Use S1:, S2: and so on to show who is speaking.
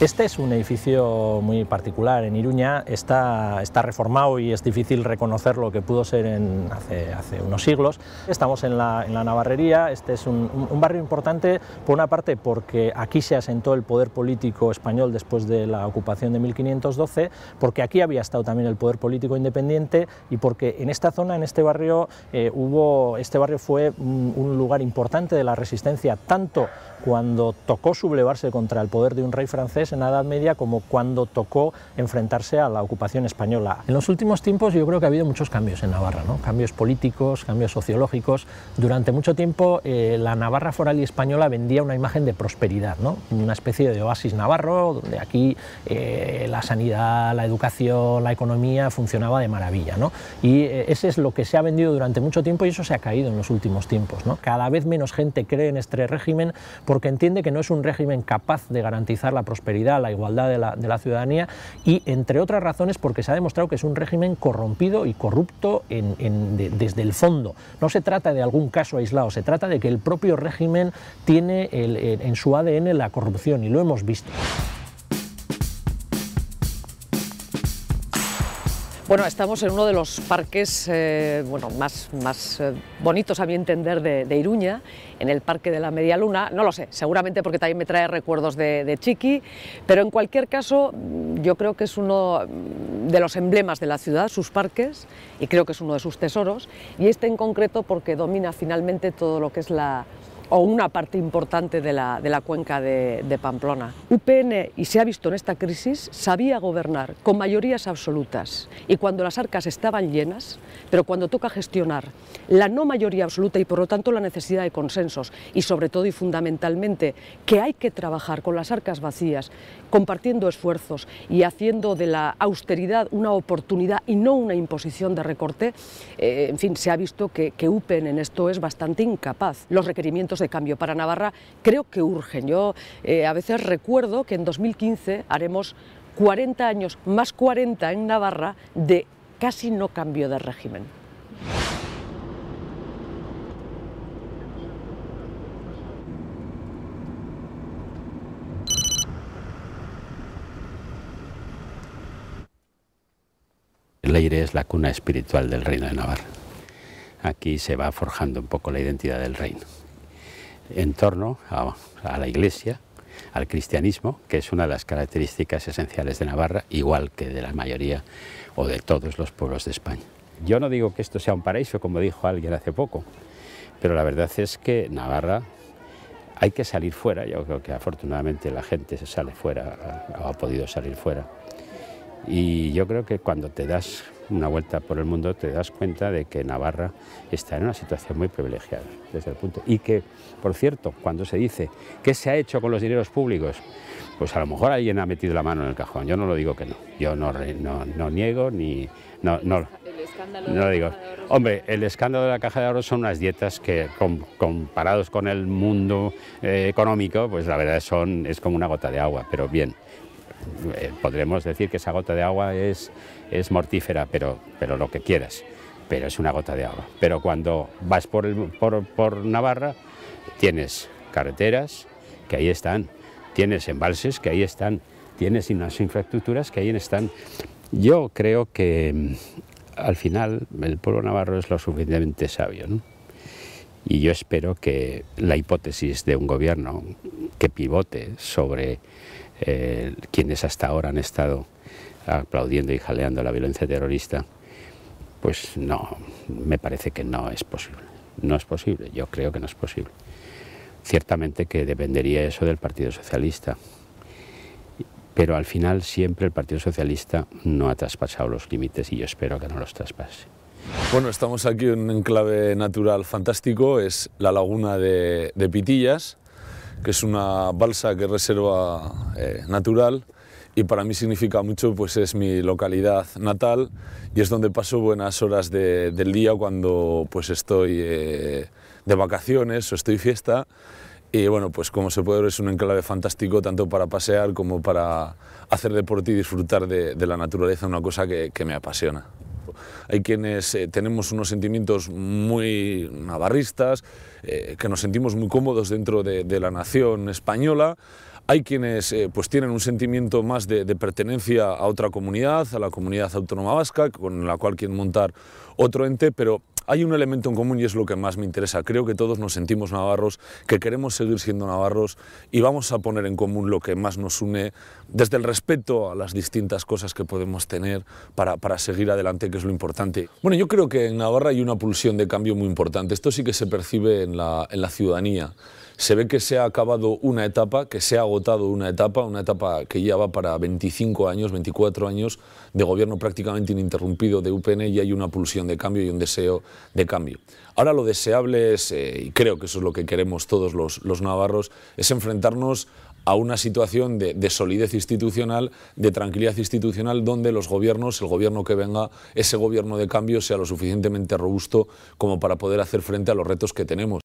S1: Este es un edificio muy particular en Iruña, está, está reformado y es difícil reconocer lo que pudo ser hace, unos siglos. Estamos en la, Navarrería, este es un, barrio importante por una parte porque aquí se asentó el poder político español después de la ocupación de 1512, porque aquí había estado también el poder político independiente y porque en esta zona, en este barrio, eh, hubo, este barrio fue un lugar importante de la resistencia, tanto cuando tocó sublevarse contra el poder de un rey francés, en la Edad Media como cuando tocó enfrentarse a la ocupación española. En los últimos tiempos yo creo que ha habido muchos cambios en Navarra, ¿no? cambios políticos, cambios sociológicos. Durante mucho tiempo eh, la Navarra foral y española vendía una imagen de prosperidad, ¿no? una especie de oasis navarro donde aquí eh, la sanidad, la educación, la economía funcionaba de maravilla. ¿no? Y eso eh, ese es lo que se ha vendido durante mucho tiempo y eso se ha caído en los últimos tiempos. ¿no? Cada vez menos gente cree en este régimen porque entiende que no es un régimen capaz de garantizar la prosperidad la igualdad de la, ciudadanía y, entre otras razones, porque se ha demostrado que es un régimen corrompido y corrupto desde el fondo. No se trata de algún caso aislado, se trata de que el propio régimen tiene en su ADN la corrupción y lo hemos visto.
S2: Bueno, estamos en uno de los parques eh, bueno, más, más eh, bonitos, a mi entender, de, Iruña, en el Parque de la Media Luna. No lo sé, seguramente porque también me trae recuerdos de, de, Chiqui, pero en cualquier caso, mm, yo creo que es uno mm, de los emblemas de la ciudad, sus parques, y creo que es uno de sus tesoros, y este en concreto porque domina finalmente todo lo que es la, o una parte importante de la, de la cuenca de, Pamplona. UPN, y se ha visto en esta crisis, sabía gobernar con mayorías absolutas y cuando las arcas estaban llenas, pero cuando toca gestionar la no mayoría absoluta y por lo tanto la necesidad de consensos y sobre todo y fundamentalmente que hay que trabajar con las arcas vacías, compartiendo esfuerzos y haciendo de la austeridad una oportunidad y no una imposición de recorte, eh, en fin, se ha visto que, que UPN en esto es bastante incapaz. Los requerimientos de cambio para Navarra creo que urgen. Yo eh, a veces recuerdo que en 2015 haremos 40 años, más 40 en Navarra, de casi no cambio de régimen.
S3: El aire es la cuna espiritual del reino de Navarra. Aquí se va forjando un poco la identidad del reino en torno a, la Iglesia, al cristianismo, que es una de las características esenciales de Navarra, igual que de la mayoría o de todos los pueblos de España. Yo no digo que esto sea un paraíso, como dijo alguien hace poco, pero la verdad es que Navarra hay que salir fuera, yo creo que afortunadamente la gente se sale fuera o ha podido salir fuera y yo creo que cuando te das una vuelta por el mundo te das cuenta de que Navarra está en una situación muy privilegiada desde el punto. Y que, por cierto, cuando se dice qué se ha hecho con los dineros públicos, pues a lo mejor alguien ha metido la mano en el cajón. Yo no lo digo que no. Yo no, no, niego ni... No, no, el escándalo digo. Hombre, el escándalo de la caja de ahorros son unas dietas que comparados con el mundo eh, económico, pues la verdad son, es como una gota de agua, pero bien. Eh, podremos decir que esa gota de agua es, es mortífera, pero, pero lo que quieras, pero es una gota de agua. Pero cuando vas por, por, Navarra, tienes carreteras que ahí están, tienes embalses que ahí están, tienes unas infraestructuras que ahí están. Yo creo que mm, al final el pueblo navarro es lo suficientemente sabio. Y yo espero que la hipótesis de un gobierno que pivote sobre eh, quienes hasta ahora han estado aplaudiendo y jaleando la violencia terrorista, pues no, me parece que no es posible. No es posible, yo creo que no es posible. Ciertamente que dependería eso del Partido Socialista, pero al final siempre el Partido Socialista no ha traspasado los límites y yo espero que no los traspase.
S4: Bueno, estamos aquí en un enclave natural fantástico, es la laguna de Pitillas que es una balsa que reserva eh, natural y para mí significa mucho, pues es mi localidad natal y es donde paso buenas horas del día cuando pues estoy eh, de vacaciones o estoy fiesta. Y bueno, pues como se puede ver es un enclave fantástico tanto para pasear como para hacer deporte y disfrutar de, la naturaleza, una cosa que me apasiona. Hay quienes eh, tenemos unos sentimientos muy navarristas, eh, que nos sentimos muy cómodos dentro de, la nación española. Hay quienes eh, pues tienen un sentimiento más de, de, pertenencia a otra comunidad, a la comunidad autónoma vasca, con la cual quieren montar otro ente, pero hay un elemento en común y es lo que más me interesa. Creo que todos nos sentimos navarros, que queremos seguir siendo navarros y vamos a poner en común lo que más nos une desde el respeto a las distintas cosas que podemos tener para, seguir adelante, que es lo importante. Bueno, yo creo que en Navarra hay una pulsión de cambio muy importante. Esto sí que se percibe en la, en la ciudadanía se ve que se ha acabado una etapa, que se ha agotado una etapa, una etapa que ya para 25 años, 24 años de gobierno prácticamente ininterrumpido de UPN y hay una pulsión de cambio y un deseo de cambio. Ahora lo deseable es, eh, y creo que eso es lo que queremos todos los, los navarros, es enfrentarnos a una situación de, solidez institucional, de tranquilidad institucional, donde los gobiernos, el gobierno que venga, ese gobierno de cambio sea lo suficientemente robusto como para poder hacer frente a los retos que tenemos.